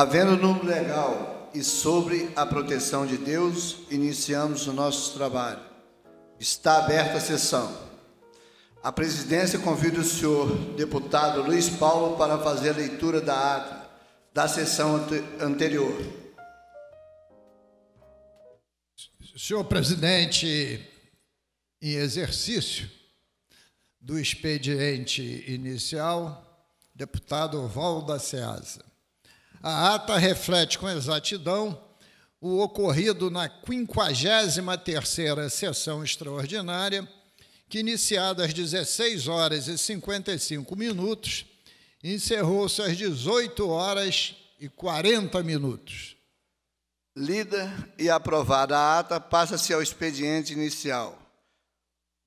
Havendo número legal e sobre a proteção de Deus, iniciamos o nosso trabalho. Está aberta a sessão. A presidência convida o senhor deputado Luiz Paulo para fazer a leitura da ata da sessão anterior. Senhor presidente, em exercício do expediente inicial, deputado Val da Ceasa a ata reflete com exatidão o ocorrido na 53ª sessão extraordinária, que iniciada às 16 horas e 55 minutos, encerrou-se às 18 horas e 40 minutos. Lida e aprovada a ata, passa-se ao expediente inicial.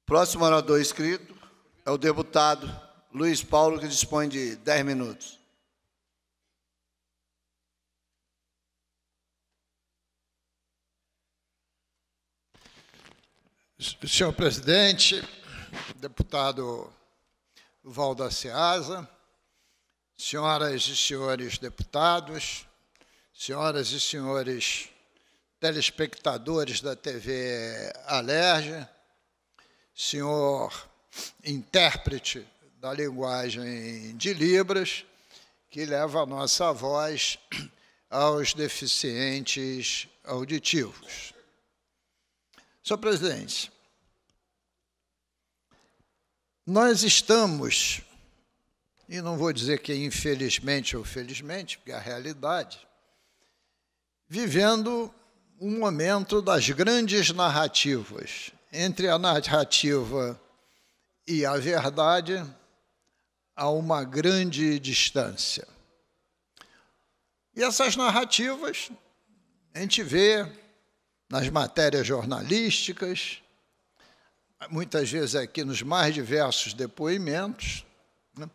Próximo orador inscrito é o deputado Luiz Paulo, que dispõe de 10 minutos. Senhor presidente, deputado Seasa, senhoras e senhores deputados, senhoras e senhores telespectadores da TV Alerj, senhor intérprete da linguagem de Libras, que leva a nossa voz aos deficientes auditivos. Senhor presidente, nós estamos, e não vou dizer que é infelizmente ou felizmente, porque é a realidade, vivendo um momento das grandes narrativas. Entre a narrativa e a verdade, há uma grande distância. E essas narrativas a gente vê nas matérias jornalísticas, muitas vezes aqui nos mais diversos depoimentos, né?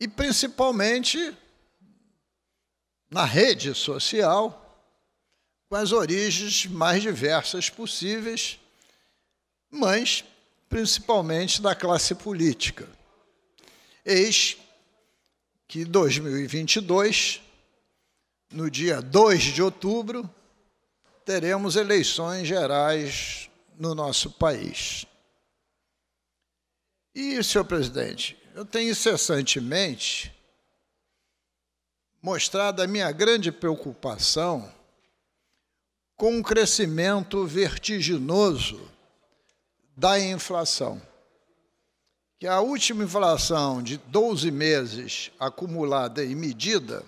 e principalmente na rede social, com as origens mais diversas possíveis, mas principalmente da classe política. Eis que 2022, no dia 2 de outubro, teremos eleições gerais no nosso país. E, senhor presidente, eu tenho incessantemente mostrado a minha grande preocupação com o crescimento vertiginoso da inflação. Que a última inflação de 12 meses acumulada e medida,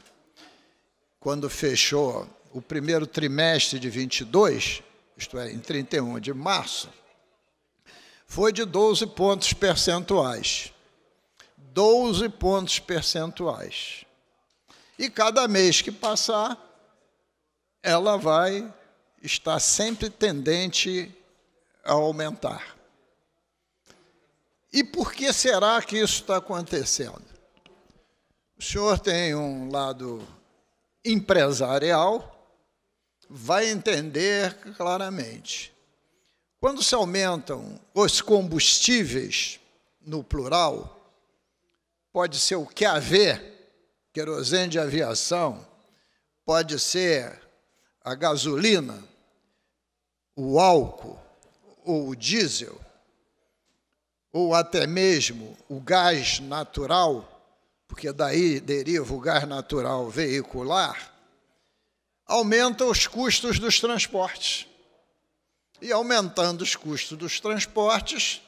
quando fechou o primeiro trimestre de 22, isto é, em 31 de março, foi de 12 pontos percentuais. 12 pontos percentuais. E cada mês que passar, ela vai estar sempre tendente a aumentar. E por que será que isso está acontecendo? O senhor tem um lado empresarial, vai entender claramente. Quando se aumentam os combustíveis, no plural, pode ser o que haver, querosene de aviação, pode ser a gasolina, o álcool ou o diesel, ou até mesmo o gás natural, porque daí deriva o gás natural veicular aumenta os custos dos transportes. E aumentando os custos dos transportes,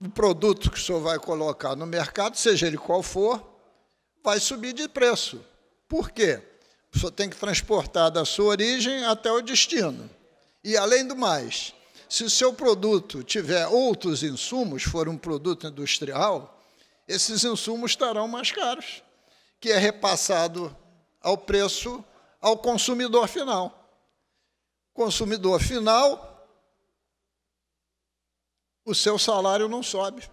o produto que o senhor vai colocar no mercado, seja ele qual for, vai subir de preço. Por quê? O senhor tem que transportar da sua origem até o destino. E além do mais, se o seu produto tiver outros insumos, for um produto industrial, esses insumos estarão mais caros, que é repassado ao preço ao consumidor final. Consumidor final, o seu salário não sobe.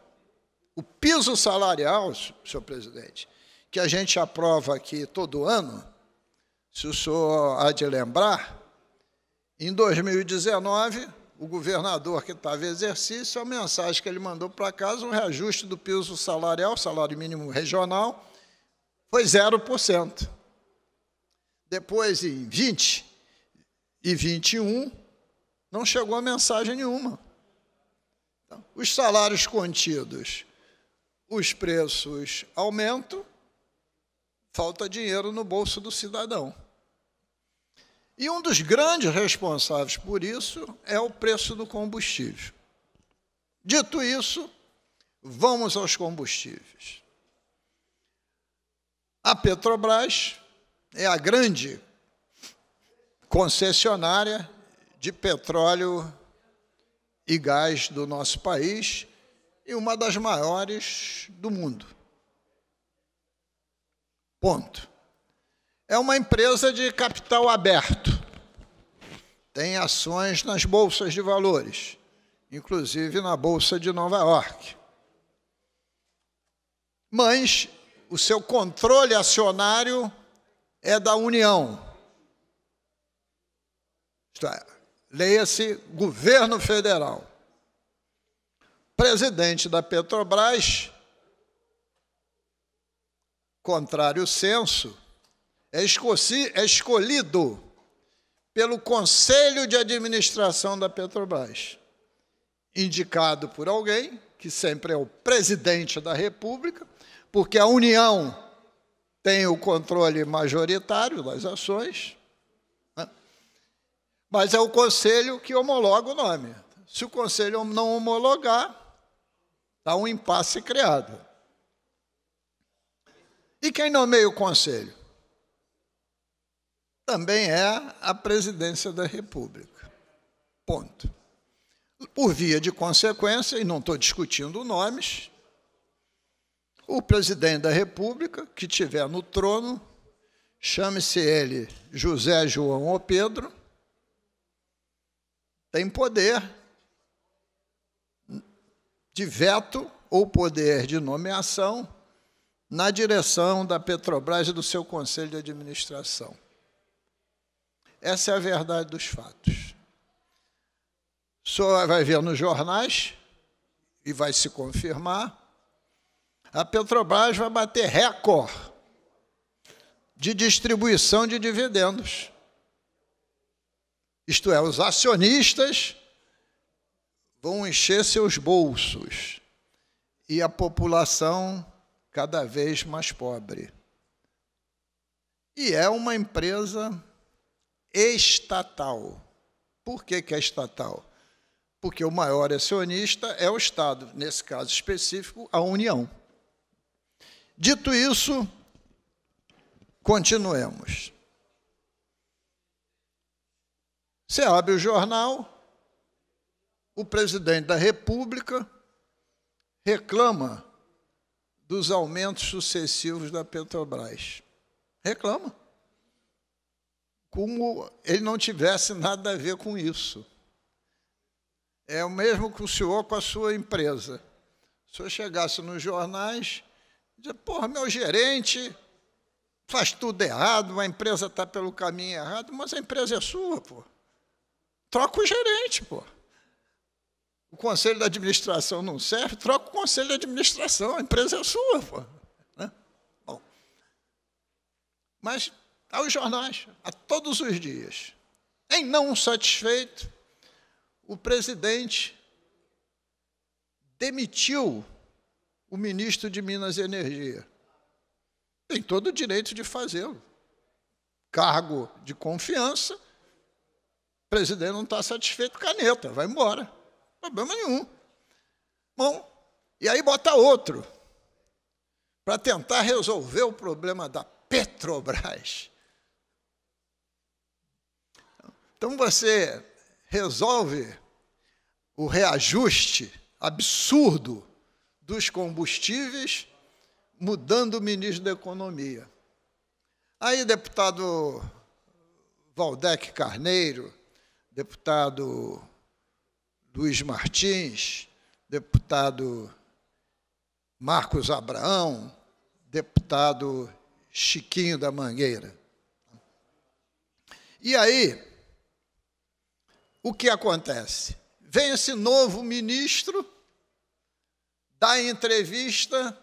O piso salarial, senhor presidente, que a gente aprova aqui todo ano, se o senhor há de lembrar, em 2019, o governador que estava em exercício, a mensagem que ele mandou para casa, um reajuste do piso salarial, salário mínimo regional, foi 0% depois em 20 e 21, não chegou mensagem nenhuma. Então, os salários contidos, os preços aumentam, falta dinheiro no bolso do cidadão. E um dos grandes responsáveis por isso é o preço do combustível. Dito isso, vamos aos combustíveis. A Petrobras é a grande concessionária de petróleo e gás do nosso país e uma das maiores do mundo. Ponto. É uma empresa de capital aberto. Tem ações nas bolsas de valores, inclusive na bolsa de Nova York. Mas o seu controle acionário é da União. É, leia-se governo federal. Presidente da Petrobras, contrário ao censo, é, é escolhido pelo Conselho de Administração da Petrobras, indicado por alguém, que sempre é o presidente da República, porque a União tem o controle majoritário das ações, né? mas é o conselho que homologa o nome. Se o conselho não homologar, está um impasse criado. E quem nomeia o conselho? Também é a presidência da República. Ponto. Por via de consequência, e não estou discutindo nomes, o presidente da República, que tiver no trono, chame-se ele José, João ou Pedro, tem poder de veto ou poder de nomeação na direção da Petrobras e do seu conselho de administração. Essa é a verdade dos fatos. Só vai ver nos jornais e vai se confirmar a Petrobras vai bater recorde de distribuição de dividendos. Isto é, os acionistas vão encher seus bolsos e a população cada vez mais pobre. E é uma empresa estatal. Por que, que é estatal? Porque o maior acionista é o Estado, nesse caso específico, a União. Dito isso, continuemos. Você abre o jornal, o presidente da República reclama dos aumentos sucessivos da Petrobras. Reclama. Como ele não tivesse nada a ver com isso. É o mesmo que o senhor com a sua empresa. Se eu chegasse nos jornais, Diz, porra, meu gerente faz tudo errado, a empresa está pelo caminho errado, mas a empresa é sua, pô. Troca o gerente, pô. O conselho da administração não serve, troca o conselho da administração, a empresa é sua, pô. Né? Bom, mas aos jornais, a todos os dias. Em não satisfeito, o presidente demitiu o ministro de Minas e Energia. Tem todo o direito de fazê-lo. Cargo de confiança, o presidente não está satisfeito, caneta, vai embora. Problema nenhum. Bom, e aí bota outro para tentar resolver o problema da Petrobras. Então você resolve o reajuste absurdo dos combustíveis, mudando o ministro da Economia. Aí, deputado Valdec Carneiro, deputado Luiz Martins, deputado Marcos Abraão, deputado Chiquinho da Mangueira. E aí, o que acontece? Vem esse novo ministro da entrevista,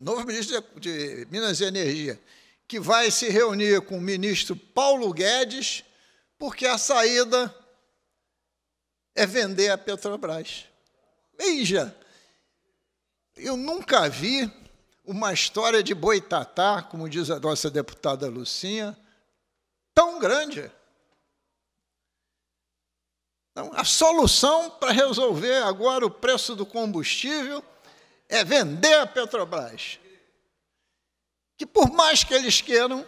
novo ministro de Minas e Energia, que vai se reunir com o ministro Paulo Guedes, porque a saída é vender a Petrobras. Veja, eu nunca vi uma história de boitatá, como diz a nossa deputada Lucinha, tão grande. Então, a solução para resolver agora o preço do combustível é vender a Petrobras. Que por mais que eles queiram,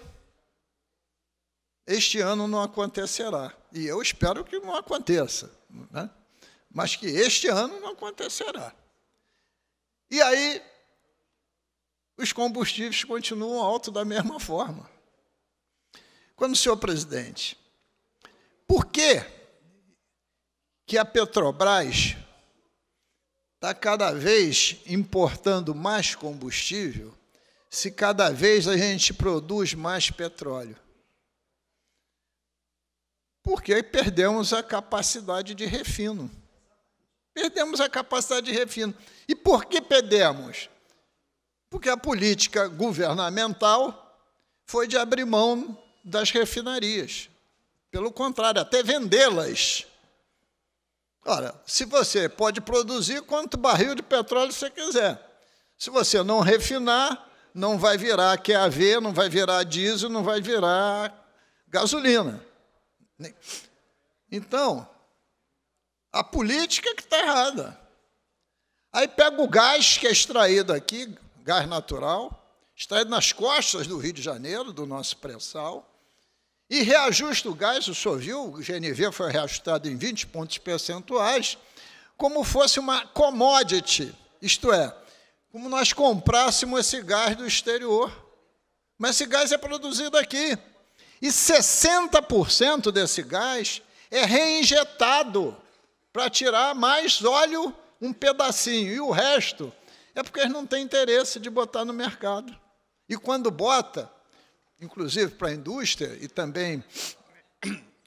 este ano não acontecerá. E eu espero que não aconteça, né? mas que este ano não acontecerá. E aí, os combustíveis continuam alto da mesma forma. Quando, senhor presidente, por que que a Petrobras está cada vez importando mais combustível se cada vez a gente produz mais petróleo? Porque perdemos a capacidade de refino. Perdemos a capacidade de refino. E por que perdemos? Porque a política governamental foi de abrir mão das refinarias. Pelo contrário, até vendê-las. Ora, se você pode produzir quanto barril de petróleo você quiser. Se você não refinar, não vai virar QAV, não vai virar diesel, não vai virar gasolina. Então, a política é que está errada. Aí pega o gás que é extraído aqui, gás natural, extraído nas costas do Rio de Janeiro, do nosso pré-sal, e reajusta o gás, o senhor viu, o GNV foi reajustado em 20 pontos percentuais, como fosse uma commodity, isto é, como nós comprássemos esse gás do exterior. Mas esse gás é produzido aqui. E 60% desse gás é reinjetado para tirar mais óleo, um pedacinho, e o resto é porque eles não têm interesse de botar no mercado. E quando bota, inclusive para a indústria e também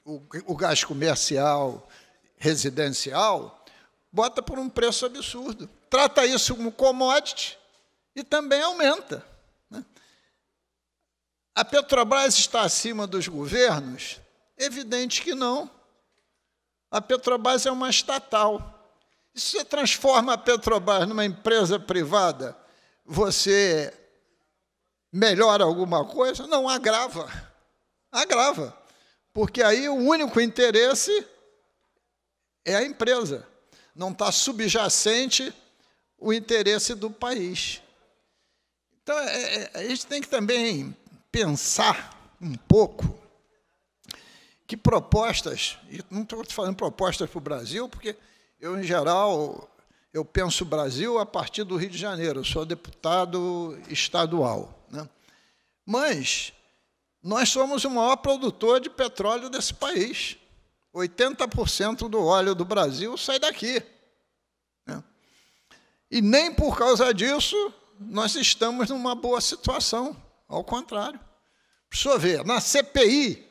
o, o gás comercial, residencial, bota por um preço absurdo. Trata isso como commodity e também aumenta. Né? A Petrobras está acima dos governos? Evidente que não. A Petrobras é uma estatal. E se você transforma a Petrobras numa empresa privada, você melhora alguma coisa? Não, agrava. Agrava. Porque aí o único interesse é a empresa. Não está subjacente o interesse do país. Então, é, é, é a gente tem que também pensar um pouco que propostas, e não estou falando propostas para o Brasil, porque eu, em geral, eu penso Brasil a partir do Rio de Janeiro, eu sou deputado estadual. Né? Mas nós somos o maior produtor de petróleo desse país. 80% do óleo do Brasil sai daqui. Né? E nem por causa disso nós estamos numa boa situação. Ao contrário. Precisa ver, na CPI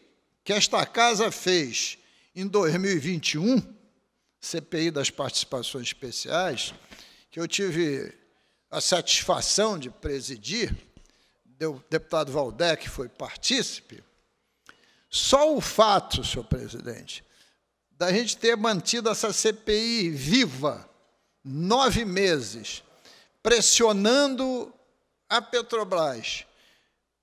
que esta casa fez em 2021, CPI das participações especiais, que eu tive a satisfação de presidir, o deputado Valdec foi partícipe, só o fato, senhor presidente, da gente ter mantido essa CPI viva nove meses, pressionando a Petrobras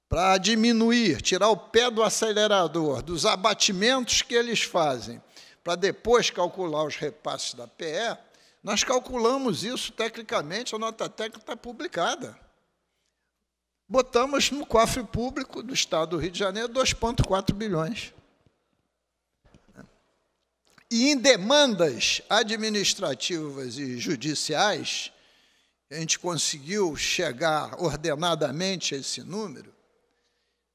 para diminuir, tirar o pé do acelerador, dos abatimentos que eles fazem, para depois calcular os repasses da PE, nós calculamos isso tecnicamente, a nota técnica está publicada botamos no cofre público do Estado do Rio de Janeiro 2,4 bilhões. E em demandas administrativas e judiciais, a gente conseguiu chegar ordenadamente a esse número,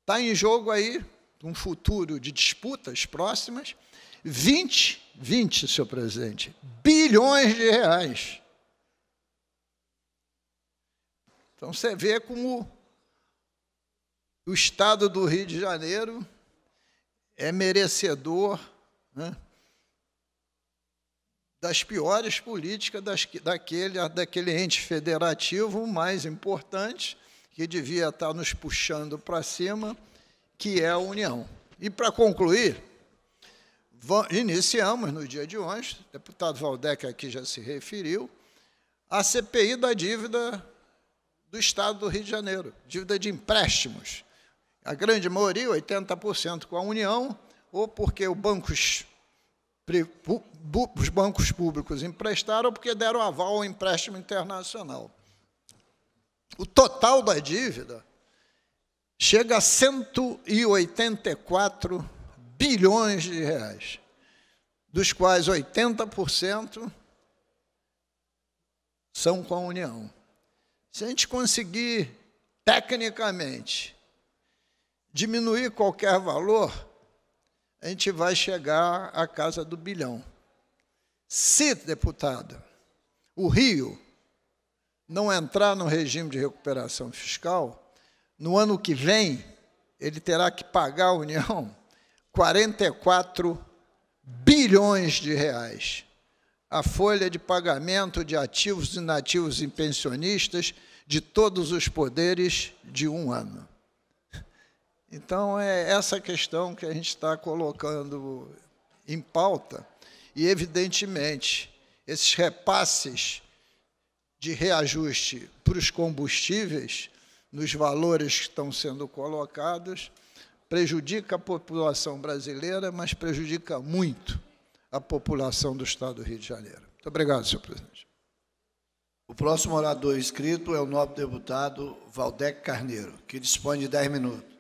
está em jogo aí um futuro de disputas próximas, 20, 20, senhor presidente, bilhões de reais. Então você vê como o estado do Rio de Janeiro é merecedor né, das piores políticas das, daquele, daquele ente federativo mais importante, que devia estar nos puxando para cima, que é a União. E para concluir, iniciamos no dia de hoje, o deputado Valdec aqui já se referiu, a CPI da dívida do Estado do Rio de Janeiro, dívida de empréstimos a grande maioria, 80%, com a União, ou porque os bancos, os bancos públicos emprestaram, ou porque deram aval ao empréstimo internacional. O total da dívida chega a 184 bilhões de reais, dos quais 80% são com a União. Se a gente conseguir, tecnicamente, diminuir qualquer valor, a gente vai chegar à casa do bilhão. Se, deputado, o Rio não entrar no regime de recuperação fiscal, no ano que vem ele terá que pagar à União 44 bilhões de reais. A folha de pagamento de ativos, inativos e pensionistas de todos os poderes de um ano. Então, é essa questão que a gente está colocando em pauta, e, evidentemente, esses repasses de reajuste para os combustíveis, nos valores que estão sendo colocados, prejudica a população brasileira, mas prejudica muito a população do Estado do Rio de Janeiro. Muito obrigado, senhor presidente. O próximo orador inscrito é o nobre deputado Valdec Carneiro, que dispõe de 10 minutos.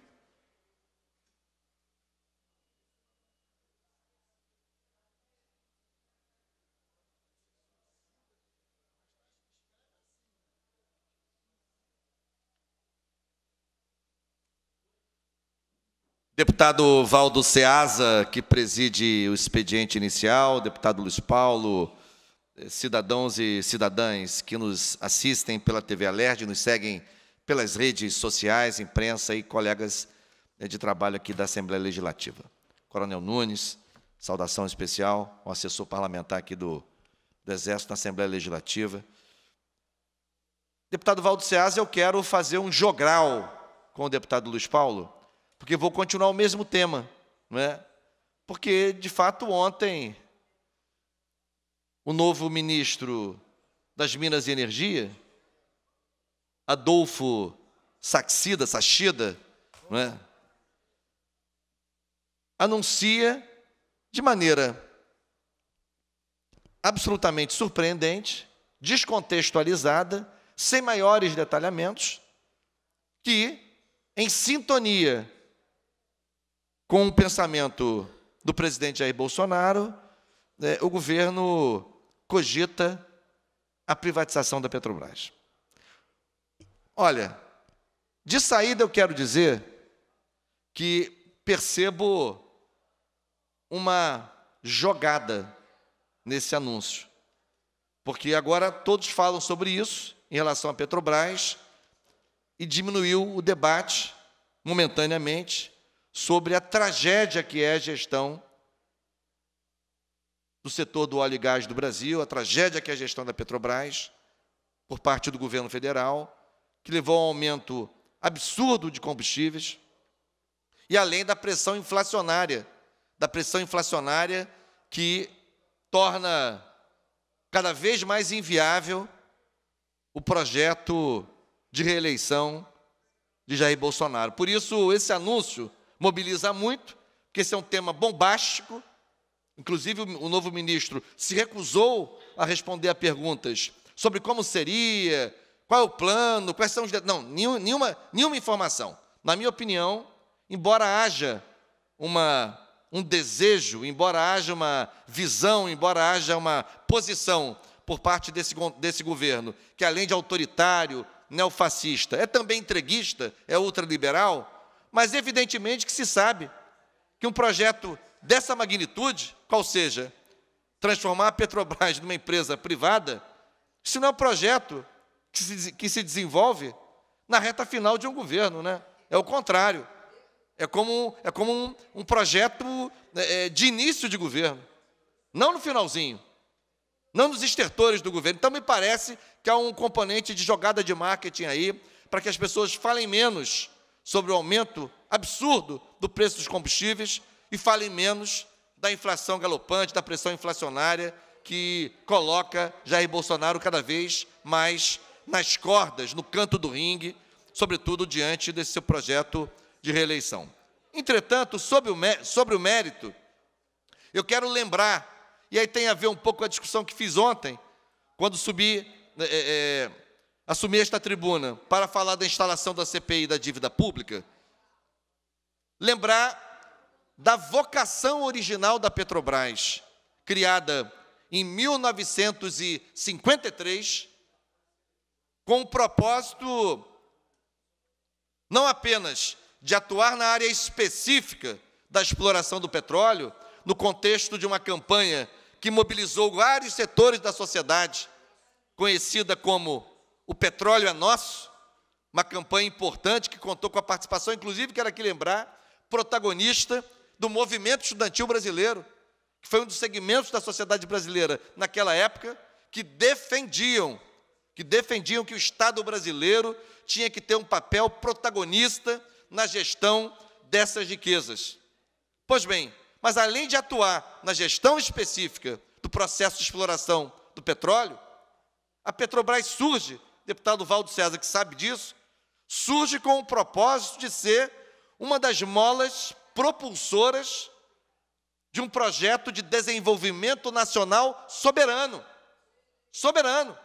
deputado Valdo Ceasa, que preside o expediente inicial, deputado Luiz Paulo, eh, cidadãos e cidadãs que nos assistem pela TV Alerde, nos seguem pelas redes sociais, imprensa e colegas eh, de trabalho aqui da Assembleia Legislativa. Coronel Nunes, saudação especial, um assessor parlamentar aqui do, do Exército na Assembleia Legislativa. Deputado Valdo Ceasa, eu quero fazer um jogral com o deputado Luiz Paulo, porque vou continuar o mesmo tema, não é? Porque de fato ontem o novo ministro das Minas e Energia, Adolfo Saxida, Sachida, não é? anuncia de maneira absolutamente surpreendente, descontextualizada, sem maiores detalhamentos, que, em sintonia com o pensamento do presidente Jair Bolsonaro, né, o governo cogita a privatização da Petrobras. Olha, de saída eu quero dizer que percebo uma jogada nesse anúncio. Porque agora todos falam sobre isso em relação à Petrobras e diminuiu o debate momentaneamente sobre a tragédia que é a gestão do setor do óleo e gás do Brasil, a tragédia que é a gestão da Petrobras por parte do governo federal, que levou a um aumento absurdo de combustíveis, e além da pressão inflacionária, da pressão inflacionária que torna cada vez mais inviável o projeto de reeleição de Jair Bolsonaro. Por isso, esse anúncio mobilizar muito, porque esse é um tema bombástico. Inclusive, o novo ministro se recusou a responder a perguntas sobre como seria, qual é o plano, quais são os. Não, nenhuma, nenhuma informação. Na minha opinião, embora haja uma, um desejo, embora haja uma visão, embora haja uma posição por parte desse, desse governo, que além de autoritário, neofascista, é também entreguista, é ultraliberal, mas evidentemente que se sabe que um projeto dessa magnitude, qual seja, transformar a Petrobras numa empresa privada, isso não é um projeto que se, que se desenvolve na reta final de um governo, né? É o contrário. É como, é como um, um projeto é, é, de início de governo, não no finalzinho, não nos estertores do governo. Então, me parece que há um componente de jogada de marketing aí, para que as pessoas falem menos sobre o aumento absurdo do preço dos combustíveis e falem menos da inflação galopante, da pressão inflacionária que coloca Jair Bolsonaro cada vez mais nas cordas, no canto do ringue, sobretudo diante desse seu projeto de reeleição. Entretanto, sobre o, sobre o mérito, eu quero lembrar, e aí tem a ver um pouco com a discussão que fiz ontem, quando subi né, é, é, assumir esta tribuna para falar da instalação da CPI da dívida pública, lembrar da vocação original da Petrobras, criada em 1953, com o propósito não apenas de atuar na área específica da exploração do petróleo, no contexto de uma campanha que mobilizou vários setores da sociedade, conhecida como o petróleo é nosso, uma campanha importante que contou com a participação, inclusive, quero aqui lembrar, protagonista do movimento estudantil brasileiro, que foi um dos segmentos da sociedade brasileira naquela época, que defendiam, que defendiam que o Estado brasileiro tinha que ter um papel protagonista na gestão dessas riquezas. Pois bem, mas além de atuar na gestão específica do processo de exploração do petróleo, a Petrobras surge deputado Valdo César, que sabe disso, surge com o propósito de ser uma das molas propulsoras de um projeto de desenvolvimento nacional soberano. Soberano.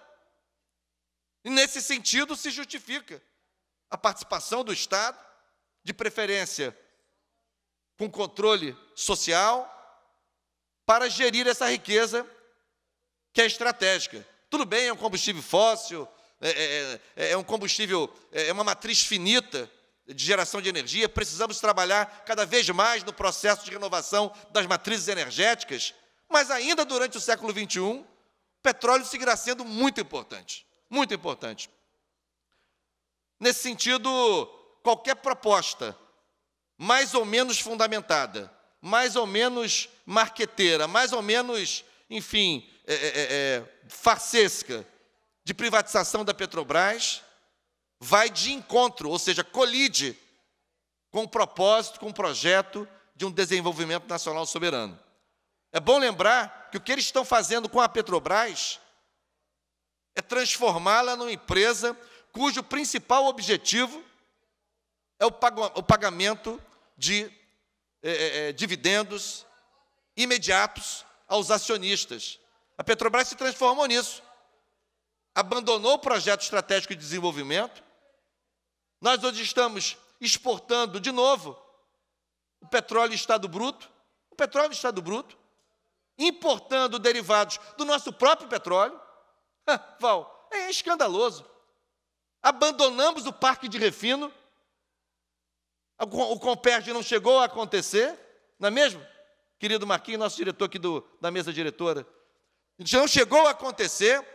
E nesse sentido se justifica a participação do Estado, de preferência com controle social, para gerir essa riqueza que é estratégica. Tudo bem, é um combustível fóssil, é, é, é, é um combustível, é, é uma matriz finita de geração de energia. Precisamos trabalhar cada vez mais no processo de renovação das matrizes energéticas. Mas ainda durante o século XXI, o petróleo seguirá sendo muito importante. Muito importante. Nesse sentido, qualquer proposta mais ou menos fundamentada, mais ou menos marqueteira, mais ou menos, enfim, é, é, é, é farsesca, de privatização da Petrobras vai de encontro, ou seja, colide com o propósito, com o projeto de um desenvolvimento nacional soberano. É bom lembrar que o que eles estão fazendo com a Petrobras é transformá-la numa empresa cujo principal objetivo é o pagamento de é, é, é, dividendos imediatos aos acionistas. A Petrobras se transformou nisso abandonou o projeto estratégico de desenvolvimento. Nós hoje estamos exportando de novo o petróleo em estado bruto, o petróleo em estado bruto, importando derivados do nosso próprio petróleo. Ah, Val, é escandaloso. Abandonamos o parque de refino. O Comperge não chegou a acontecer, não é mesmo? Querido Marquinhos, nosso diretor aqui do, da mesa diretora. Não chegou a acontecer,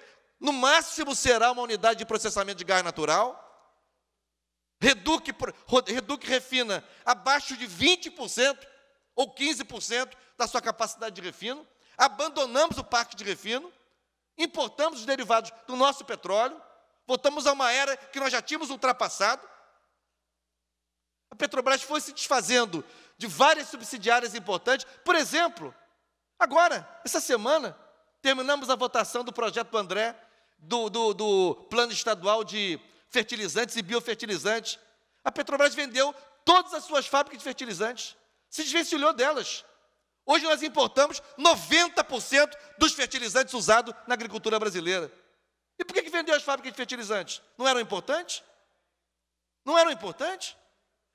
no máximo será uma unidade de processamento de gás natural. Reduc, Reduc refina abaixo de 20% ou 15% da sua capacidade de refino. Abandonamos o parque de refino, importamos os derivados do nosso petróleo, voltamos a uma era que nós já tínhamos ultrapassado. A Petrobras foi se desfazendo de várias subsidiárias importantes. Por exemplo, agora, essa semana, terminamos a votação do projeto do André do, do, do plano estadual de fertilizantes e biofertilizantes. A Petrobras vendeu todas as suas fábricas de fertilizantes, se desvencilhou delas. Hoje nós importamos 90% dos fertilizantes usados na agricultura brasileira. E por que, que vendeu as fábricas de fertilizantes? Não eram importantes? Não eram importantes?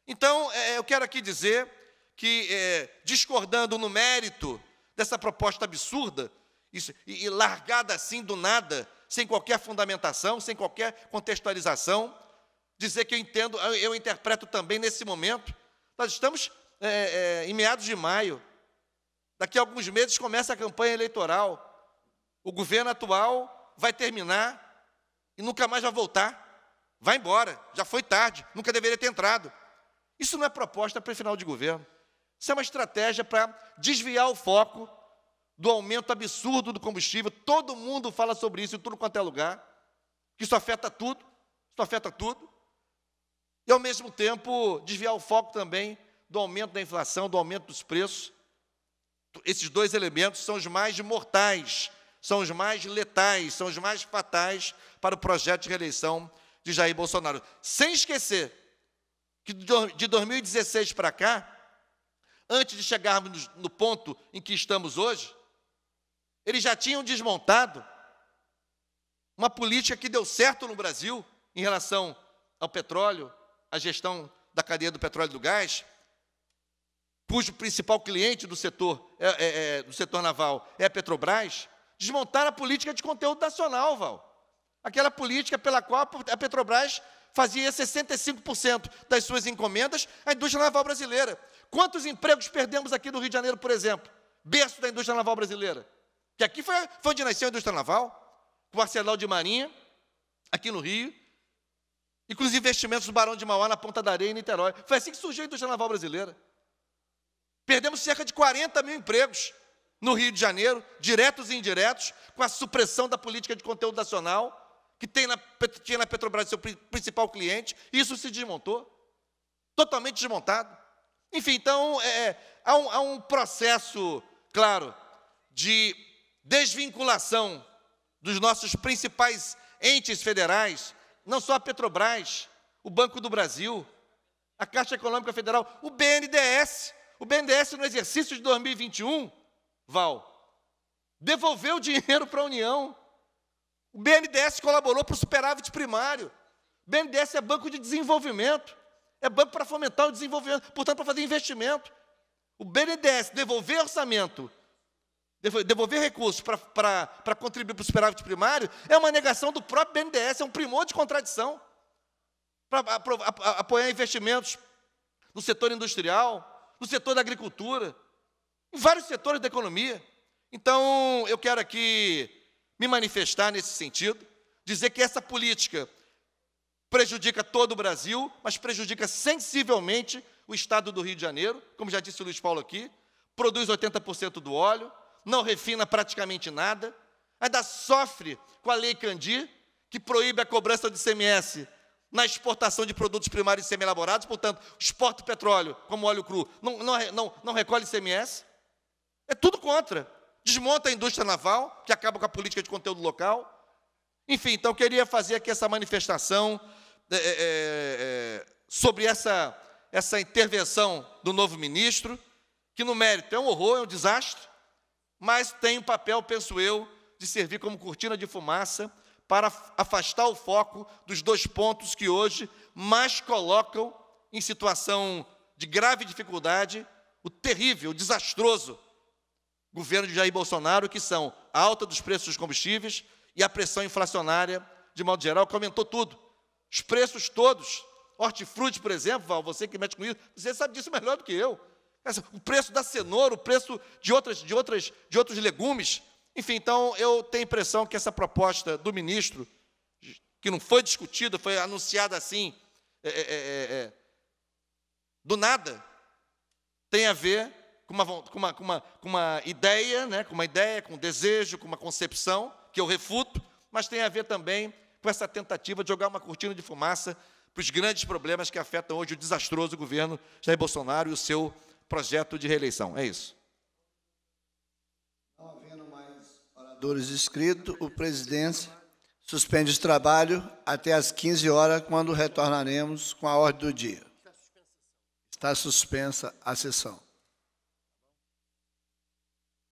Então, é, eu quero aqui dizer que, é, discordando no mérito dessa proposta absurda, isso, e, e largada assim do nada, sem qualquer fundamentação, sem qualquer contextualização, dizer que eu entendo, eu interpreto também nesse momento. Nós estamos é, é, em meados de maio, daqui a alguns meses começa a campanha eleitoral, o governo atual vai terminar e nunca mais vai voltar, vai embora, já foi tarde, nunca deveria ter entrado. Isso não é proposta para final de governo. Isso é uma estratégia para desviar o foco do aumento absurdo do combustível, todo mundo fala sobre isso em tudo quanto é lugar, que isso afeta tudo, isso afeta tudo. E ao mesmo tempo desviar o foco também do aumento da inflação, do aumento dos preços. Esses dois elementos são os mais mortais, são os mais letais, são os mais fatais para o projeto de reeleição de Jair Bolsonaro. Sem esquecer que de 2016 para cá, antes de chegarmos no ponto em que estamos hoje, eles já tinham desmontado uma política que deu certo no Brasil em relação ao petróleo, à gestão da cadeia do petróleo e do gás, cujo principal cliente do setor, é, é, é do setor naval é a Petrobras, desmontaram a política de conteúdo nacional, Val. Aquela política pela qual a Petrobras fazia 65% das suas encomendas à indústria naval brasileira. Quantos empregos perdemos aqui no Rio de Janeiro, por exemplo? Berço da indústria naval brasileira. Que aqui foi, foi onde nasceu a indústria naval, com o arsenal de marinha, aqui no Rio, e com os investimentos do Barão de Mauá na Ponta da Areia e Niterói. Foi assim que surgiu a indústria naval brasileira. Perdemos cerca de 40 mil empregos no Rio de Janeiro, diretos e indiretos, com a supressão da política de conteúdo nacional, que tem na, tinha na Petrobras seu principal cliente, e isso se desmontou, totalmente desmontado. Enfim, então, é, é há, um, há um processo, claro, de desvinculação dos nossos principais entes federais, não só a Petrobras, o Banco do Brasil, a Caixa Econômica Federal, o BNDES. O BNDES, no exercício de 2021, Val, devolveu dinheiro para a União. O BNDES colaborou para o superávit primário. O BNDES é banco de desenvolvimento, é banco para fomentar o desenvolvimento, portanto, para fazer investimento. O BNDES devolver orçamento Devolver recursos para contribuir para o superávit primário é uma negação do próprio BNDES, é um primor de contradição. Para apoiar investimentos no setor industrial, no setor da agricultura, em vários setores da economia. Então, eu quero aqui me manifestar nesse sentido, dizer que essa política prejudica todo o Brasil, mas prejudica sensivelmente o estado do Rio de Janeiro, como já disse o Luiz Paulo aqui, produz 80% do óleo, não refina praticamente nada, ainda sofre com a lei Candir, que proíbe a cobrança de CMS na exportação de produtos primários semi-elaborados, portanto, exporta petróleo como óleo cru, não, não, não, não recolhe CMS. É tudo contra. Desmonta a indústria naval, que acaba com a política de conteúdo local. Enfim, então, queria fazer aqui essa manifestação é, é, é, é, sobre essa, essa intervenção do novo ministro, que no mérito é um horror, é um desastre, mas tem o papel, penso eu, de servir como cortina de fumaça para afastar o foco dos dois pontos que hoje mais colocam em situação de grave dificuldade o terrível, o desastroso governo de Jair Bolsonaro, que são a alta dos preços dos combustíveis e a pressão inflacionária, de modo geral, que aumentou tudo. Os preços todos. Hortifruti, por exemplo, Val, você que mexe com isso, você sabe disso melhor do que eu. O preço da cenoura, o preço de, outras, de, outras, de outros legumes. Enfim, então eu tenho a impressão que essa proposta do ministro, que não foi discutida, foi anunciada assim, é, é, é, do nada, tem a ver com uma, com uma, com uma, com uma ideia, né, com uma ideia, com um desejo, com uma concepção, que eu refuto, mas tem a ver também com essa tentativa de jogar uma cortina de fumaça para os grandes problemas que afetam hoje o desastroso governo Jair Bolsonaro e o seu projeto de reeleição. É isso. Não havendo mais oradores inscritos, o presidente suspende o trabalho até às 15 horas, quando retornaremos com a ordem do dia. Está suspensa a sessão.